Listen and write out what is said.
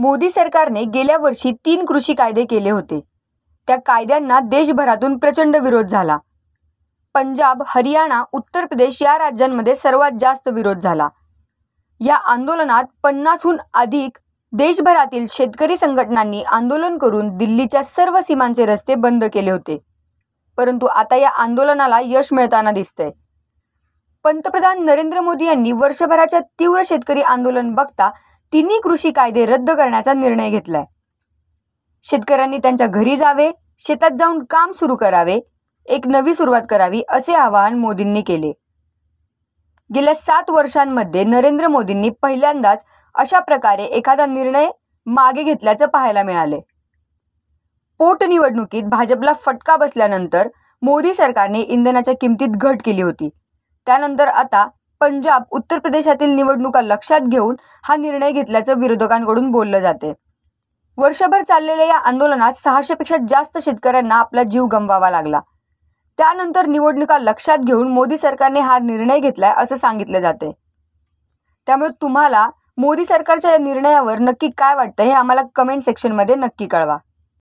मोदी सरकारने गेल्या वर्षी तीन कृषी कायदे केले होते त्या कायद्यांना देशभरातून प्रचंड विरोध झाला पंजाब हरियाणा उत्तर प्रदेश या राज्यांमध्ये सर्वात जास्त विरोध झाला या आंदोलनात पन्नासहून अधिक देशभरातील शेतकरी संघटनांनी आंदोलन करून दिल्लीच्या सर्व सीमांचे रस्ते बंद केले होते परंतु आता या आंदोलनाला यश मिळताना दिसतंय पंतप्रधान नरेंद्र मोदी यांनी वर्षभराच्या तीव्र शेतकरी आंदोलन बघता तिन्ही कृषी कायदे रद्द करण्याचा निर्णय घेतलाय शेतकऱ्यांनी त्यांच्या घरी जावे शेतात जाऊन काम सुरू करावे एक नवी सुरुवात करावी असे आवाहन मोदींनी केले गेल्या सात वर्षांमध्ये नरेंद्र मोदींनी पहिल्यांदाच अशा प्रकारे एखादा निर्णय मागे घेतल्याचं पाहायला मिळाले पोटनिवडणुकीत भाजपला फटका बसल्यानंतर मोदी सरकारने इंधनाच्या किमतीत घट केली होती त्यानंतर आता पंजाब उत्तर प्रदेशातील निवडणुका लक्षात घेऊन हा निर्णय घेतल्याचं विरोधकांकडून बोललं जाते वर्षभर चाललेल्या या आंदोलनात सहाशेपेक्षा जास्त शेतकऱ्यांना आपला जीव गमवावा लागला त्यानंतर निवडणुका लक्षात घेऊन मोदी सरकारने हा निर्णय घेतलाय असं सांगितलं जाते त्यामुळे तुम्हाला मोदी सरकारच्या या निर्णयावर नक्की काय वाटतं हे आम्हाला कमेंट सेक्शनमध्ये नक्की कळवा